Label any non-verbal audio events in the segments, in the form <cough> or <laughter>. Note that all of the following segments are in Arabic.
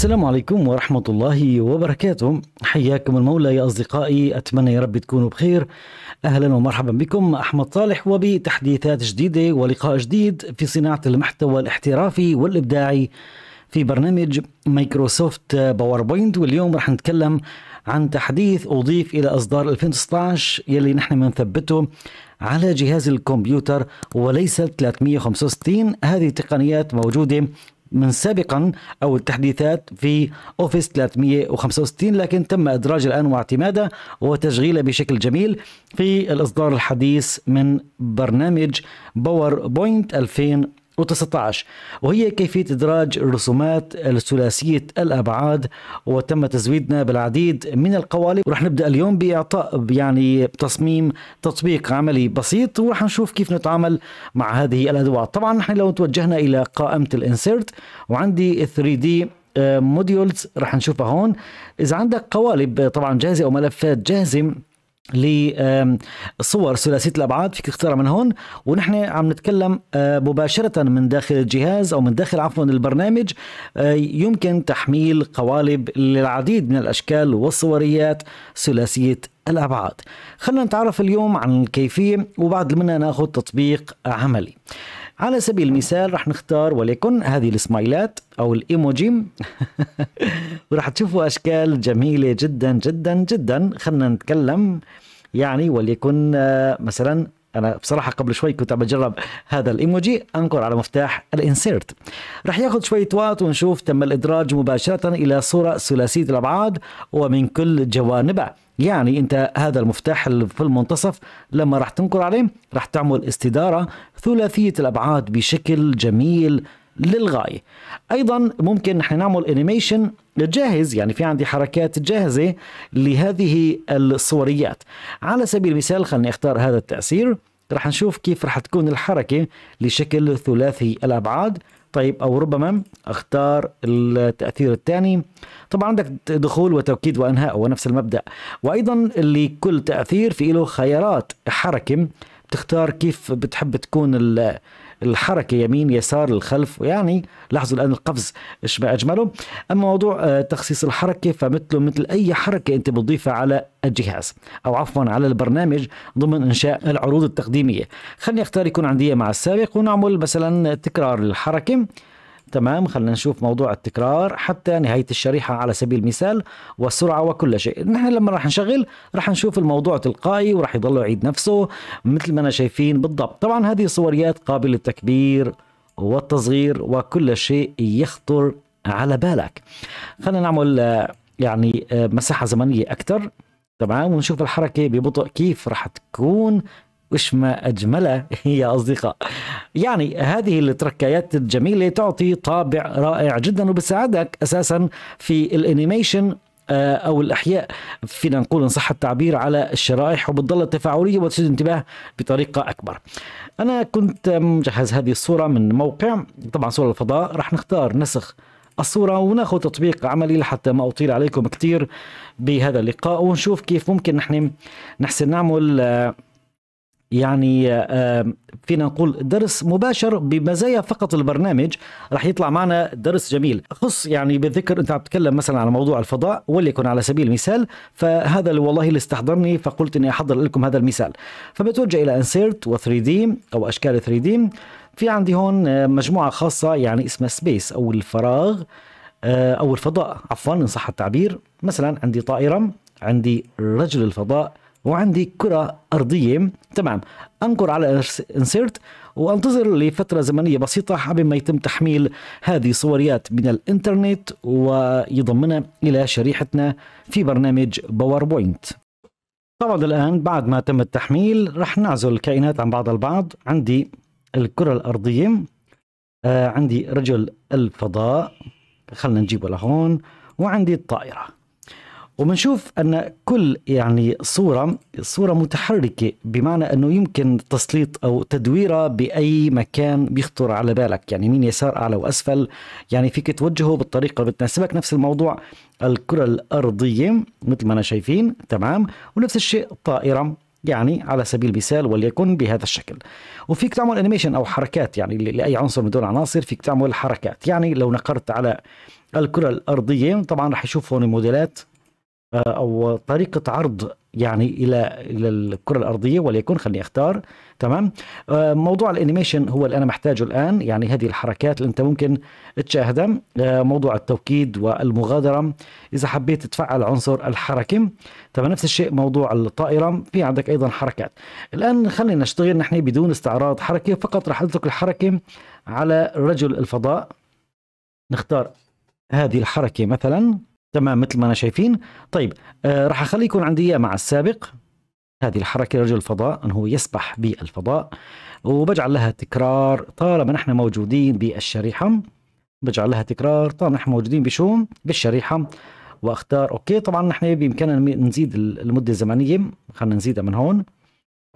السلام عليكم ورحمة الله وبركاته حياكم المولى يا أصدقائي أتمنى يا رب تكونوا بخير أهلا ومرحبا بكم أحمد صالح وبتحديثات جديدة ولقاء جديد في صناعة المحتوى الاحترافي والإبداعي في برنامج مايكروسوفت باوربوينت واليوم رح نتكلم عن تحديث أضيف إلى إصدار 2016 يلي نحن بنثبته على جهاز الكمبيوتر وليس 365 هذه التقنيات موجودة من سابقا او التحديثات في اوفيس 365 لكن تم ادراجه الان واعتماده وتشغيله بشكل جميل في الاصدار الحديث من برنامج باوربوينت 2000 و19 وهي كيفية إدراج الرسومات الثلاثية الأبعاد وتم تزويدنا بالعديد من القوالب ورح نبدأ اليوم بإعطاء يعني تصميم تطبيق عملي بسيط ورح نشوف كيف نتعامل مع هذه الأدوات طبعا نحن لو توجهنا إلى قائمة الانسيرت وعندي 3D موديولز آه، رح نشوفها هون إذا عندك قوالب طبعا جاهزة أو ملفات جاهزة لصور ثلاثيه الابعاد فيك تختارها من هون ونحن عم نتكلم آه، مباشره من داخل الجهاز او من داخل عفوا البرنامج آه، يمكن تحميل قوالب للعديد من الاشكال والصوريات ثلاثيه الابعاد خلينا نتعرف اليوم عن الكيفيه وبعد منها ناخذ تطبيق عملي على سبيل المثال رح نختار وليكن هذه السمايلات او الايموجي <laughs> وراح تشوفوا اشكال جميله جدا جدا جدا خلينا نتكلم يعني وليكن آه، مثلا انا بصراحه قبل شوي كنت عم بجرب هذا الايموجي انقر على مفتاح الانسيرت رح ياخذ شويه وقت ونشوف تم الادراج مباشره الى صوره ثلاثيه الابعاد ومن كل جوانبها يعني انت هذا المفتاح اللي في المنتصف لما راح تنقر عليه راح تعمل استدارة ثلاثية الأبعاد بشكل جميل للغاية أيضا ممكن نحن نعمل أنيميشن جاهز يعني في عندي حركات جاهزة لهذه الصوريات على سبيل المثال خلني أختار هذا التأثير راح نشوف كيف راح تكون الحركة لشكل ثلاثي الأبعاد طيب او ربما اختار التاثير الثاني طبعا عندك دخول وتوكيد وانهاء هو نفس المبدا وايضا اللي كل تاثير في له خيارات حركه بتختار كيف بتحب تكون الحركه يمين يسار للخلف يعني لاحظوا الان القفز ايش ما اجمله اما موضوع آه، تخصيص الحركه فمثله مثل اي حركه انت بتضيفها على الجهاز او عفوا على البرنامج ضمن انشاء العروض التقديميه خليني اختار يكون عندي مع السابق ونعمل مثلا تكرار للحركه تمام خلينا نشوف موضوع التكرار حتى يعني نهاية الشريحة على سبيل المثال والسرعة وكل شيء نحن لما راح نشغل راح نشوف الموضوع تلقائي وراح يضل يعيد نفسه مثل ما أنا شايفين بالضبط طبعا هذه صوريات قابلة للتكبير والتصغير وكل شيء يخطر على بالك خلينا نعمل آه، يعني آه، مساحة زمنية أكثر تمام ونشوف الحركة ببطء كيف راح تكون وش ما أجملها يا أصدقاء يعني هذه التركيات الجميلة تعطي طابع رائع جدا وبساعدك أساسا في الانيميشن آه، او الاحياء فينا نقول ان صح التعبير على الشرائح وبتضل التفاعليه وتشد انتباه بطريقه اكبر. انا كنت مجهز هذه الصوره من موقع طبعا صورة الفضاء راح نختار نسخ الصوره وناخذ تطبيق عملي لحتى ما اطيل عليكم كثير بهذا اللقاء ونشوف كيف ممكن نحن نحسن نعمل آه، يعني فينا نقول درس مباشر بمزايا فقط البرنامج راح يطلع معنا درس جميل خص يعني بالذكر انت عم تتكلم مثلا على موضوع الفضاء وليكن على سبيل المثال فهذا اللي والله اللي استحضرني فقلت اني احضر لكم هذا المثال فبتوجه الى انسيرت و 3 دي او اشكال 3 دي في عندي هون آه، مجموعه خاصه يعني اسمها سبيس او الفراغ آه، او الفضاء عفوا ان صح التعبير مثلا عندي طائره عندي رجل الفضاء وعندي كرة أرضية تمام أنقر على إنسيرت وأنتظر لفترة زمنية بسيطة قبل ما يتم تحميل هذه الصوريات من الإنترنت ويضمنها إلى شريحتنا في برنامج باوربوينت طبعا الآن بعد ما تم التحميل رح نعزل الكائنات عن بعض البعض عندي الكرة الأرضية آه عندي رجل الفضاء خلنا نجيبه لهون وعندي الطائرة وبنشوف ان كل يعني صوره صوره متحركه بمعنى انه يمكن تسليط او تدويرها باي مكان بيخطر على بالك يعني يمين يسار اعلى واسفل يعني فيك توجهه بالطريقه اللي بتناسبك نفس الموضوع الكره الارضيه مثل ما انا شايفين تمام ونفس الشيء طائره يعني على سبيل المثال وليكن بهذا الشكل وفيك تعمل انيميشن او حركات يعني لاي عنصر من دون العناصر فيك تعمل حركات يعني لو نقرت على الكره الارضيه طبعا رح يشوف هون موديلات آه، او طريقه عرض يعني الى الى الكره الارضيه وليكن خليني اختار تمام آه، موضوع الانيميشن هو اللي انا محتاجه الان يعني هذه الحركات اللي انت ممكن تشاهدها آه، موضوع التوكيد والمغادره اذا حبيت تفعل عنصر الحركه تمام نفس الشيء موضوع الطائره في عندك ايضا حركات الان خلينا نشتغل نحن بدون استعراض حركه فقط راح اترك الحركه على رجل الفضاء نختار هذه الحركه مثلا تمام مثل ما انا شايفين طيب آه راح اخلي يكون عندي اياه مع السابق هذه الحركه لرجل الفضاء انه هو يسبح بالفضاء وبجعل لها تكرار طالما نحن موجودين بالشريحه بجعل لها تكرار طالما نحن موجودين بشو بالشريحه واختار اوكي طبعا نحن بامكاننا نزيد المده الزمنيه خلينا نزيدها من هون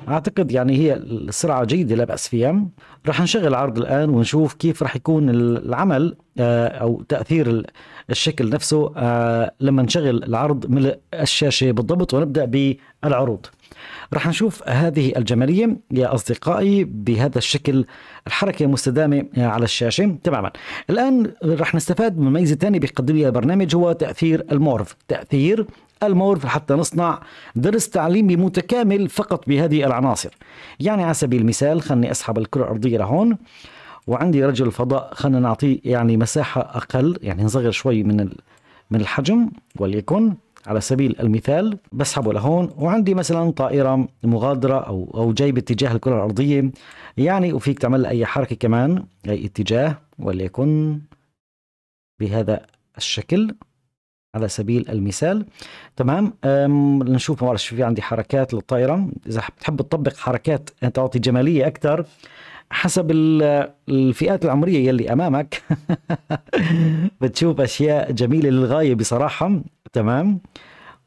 اعتقد يعني هي السرعه جيده لا باس فيها رح نشغل العرض الان ونشوف كيف رح يكون العمل آه، او تاثير الشكل نفسه آه، لما نشغل العرض من الشاشه بالضبط ونبدا بالعروض رح نشوف هذه الجمالية يا أصدقائي بهذا الشكل الحركة مستدامة آه، على الشاشة تماما الآن رح نستفاد من ميزة ثانية بيقدم لي البرنامج هو تأثير المورف تأثير المورف حتى نصنع درس تعليمي متكامل فقط بهذه العناصر يعني على سبيل المثال خلني أسحب الكرة الأرضية لهون وعندي رجل فضاء خلينا نعطيه يعني مساحة أقل يعني نصغر شوي من من الحجم وليكن على سبيل المثال بسحبه لهون وعندي مثلا طائرة مغادرة أو أو جاي باتجاه الكرة الأرضية يعني وفيك تعمل أي حركة كمان أي اتجاه وليكن بهذا الشكل على سبيل المثال تمام نشوف ما في عندي حركات للطائره اذا بتحب تطبق حركات تعطي جماليه اكثر حسب الفئات العمريه يلي امامك <laughs> بتشوف اشياء جميله للغايه بصراحه تمام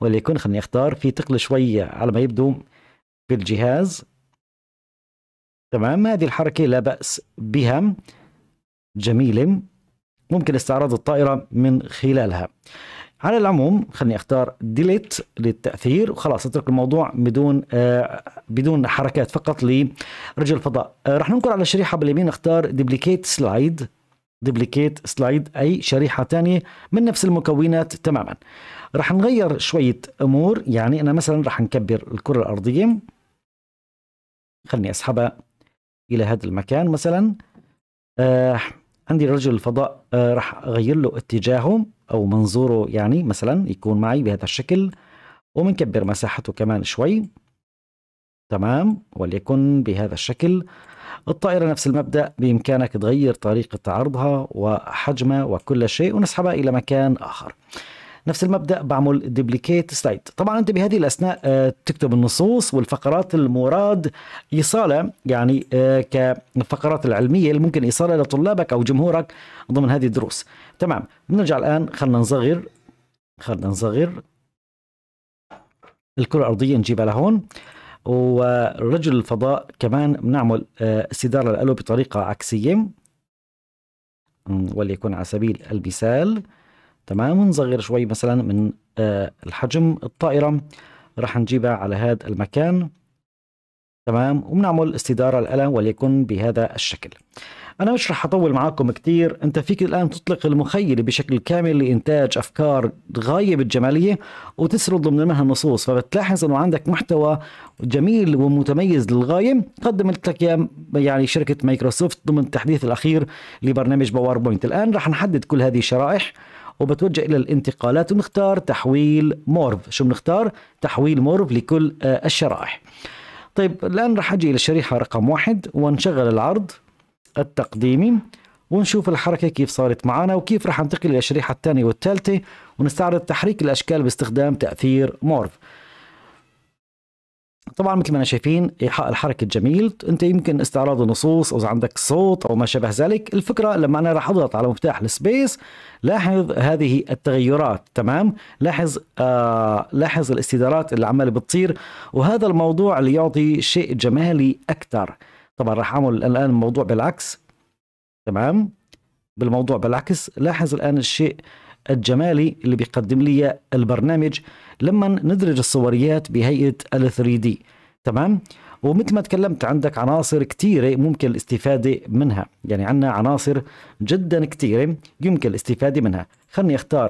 وليكن خليني اختار في ثقل شويه على ما يبدو في الجهاز تمام هذه الحركه لا باس بها جميله ممكن استعراض الطائره من خلالها على العموم خليني اختار ديليت للتاثير وخلاص اترك الموضوع بدون آه بدون حركات فقط لرجل الفضاء آه راح ننقل على الشريحه باليمين اختار ديبليكيت سلايد ديبليكيت سلايد اي شريحه ثانيه من نفس المكونات تماما راح نغير شويه امور يعني انا مثلا راح نكبر الكره الارضيه خليني اسحبها الى هذا المكان مثلا آه عندي رجل الفضاء آه راح اغير له اتجاهه أو منظوره يعني مثلا يكون معي بهذا الشكل ومنكبر مساحته كمان شوي تمام وليكن بهذا الشكل الطائرة نفس المبدأ بإمكانك تغير طريقة عرضها وحجمها وكل شيء ونسحبها إلى مكان آخر نفس المبدا بعمل ديبليكيت سلايد طبعا انت بهذه الاثناء آه، تكتب النصوص والفقرات المراد ايصالها يعني آه، كفقرات العلميه اللي ممكن ايصالها لطلابك او جمهورك ضمن هذه الدروس تمام بنرجع الان خلينا نصغر خلينا نصغر الكره الارضيه نجيبها لهون ورجل الفضاء كمان بنعمل آه، استداره له بطريقه عكسيه وليكن على سبيل المثال تمام ونصغر شوي مثلا من آه الحجم الطائرة راح نجيبها على هذا المكان تمام وبنعمل استدارة الألم وليكن بهذا الشكل أنا مش رح أطول معاكم كتير أنت فيك الآن تطلق المخيلة بشكل كامل لإنتاج أفكار غاية بالجمالية وتسرد ضمن منها النصوص فبتلاحظ أنه عندك محتوى جميل ومتميز للغاية قدمت لك يعني شركة مايكروسوفت ضمن التحديث الأخير لبرنامج باوربوينت الآن رح نحدد كل هذه الشرائح وبتوجه الى الانتقالات ونختار تحويل مورف شو بنختار تحويل مورف لكل آه، الشرائح طيب الان راح اجي الى الشريحه رقم واحد ونشغل العرض التقديمي ونشوف الحركة كيف صارت معنا وكيف راح انتقل إلى الشريحة الثانية والثالثة ونستعرض تحريك الأشكال باستخدام تأثير مورف طبعا مثل ما انا شايفين ايحاء الحركه جميل انت يمكن استعراض النصوص او اذا عندك صوت او ما شابه ذلك الفكره لما انا راح اضغط على مفتاح السبيس لاحظ هذه التغيرات تمام لاحظ آه لاحظ الاستدارات اللي عماله بتصير وهذا الموضوع اللي يعطي شيء جمالي اكثر طبعا راح اعمل الان الموضوع بالعكس تمام بالموضوع بالعكس لاحظ الان الشيء آه الجمالي اللي بيقدم لي البرنامج لما ندرج الصوريات بهيئة ال 3 دي تمام؟ ومثل ما تكلمت عندك عناصر كثيرة ممكن الاستفادة منها يعني عندنا عناصر جدا كثيرة يمكن الاستفادة منها خلني اختار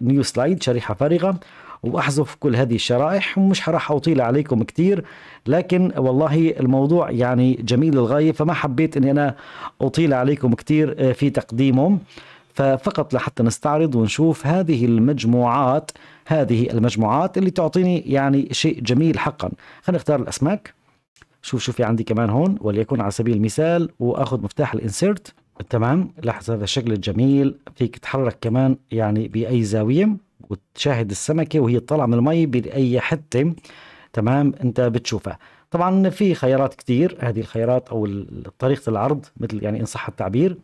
نيو آه، سلايد شريحة فارغة واحذف كل هذه الشرائح ومش راح اطيل عليكم كثير لكن والله الموضوع يعني جميل للغايه فما حبيت اني انا اطيل عليكم كثير آه، في تقديمه ففقط لحتى نستعرض ونشوف هذه المجموعات هذه المجموعات اللي تعطيني يعني شيء جميل حقا خلينا نختار الأسماك شوف شو في عندي كمان هون وليكن على سبيل المثال وأخذ مفتاح الانسيرت تمام لاحظ هذا الشكل الجميل فيك تحرك كمان يعني بأي زاوية وتشاهد السمكة وهي طالعة من المي بأي حتة تمام انت بتشوفها طبعا في خيارات كثير هذه الخيارات او طريقه العرض مثل يعني ان صح التعبير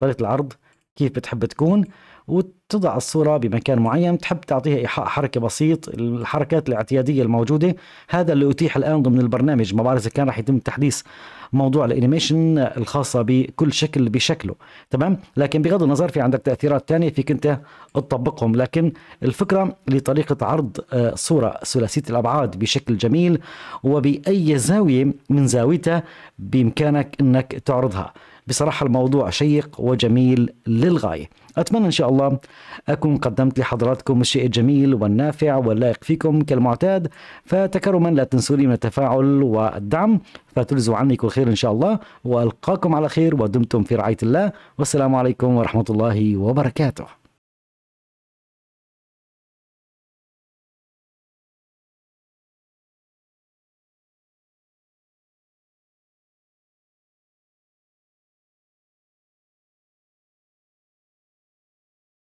طريقه العرض كيف بتحب تكون وتضع الصورة بمكان معين تحب تعطيها إيحاء حركة بسيط الحركات الاعتيادية الموجودة هذا اللي أتيح الآن ضمن البرنامج ما بعرف إذا كان رح يتم تحديث موضوع الانيميشن الخاصة بكل شكل بشكله تمام لكن بغض النظر في عندك تأثيرات تانية فيك أنت تطبقهم لكن الفكرة لطريقة عرض آه، صورة ثلاثية الأبعاد بشكل جميل وبأي زاوية من زاويتها بإمكانك أنك تعرضها بصراحة الموضوع شيق وجميل للغاية أتمنى إن شاء الله أكون قدمت لحضراتكم الشيء الجميل والنافع واللائق فيكم كالمعتاد فتكرما لا تنسوا لي من التفاعل والدعم فتلزوا عني كل خير إن شاء الله وألقاكم على خير ودمتم في رعاية الله والسلام عليكم ورحمة الله وبركاته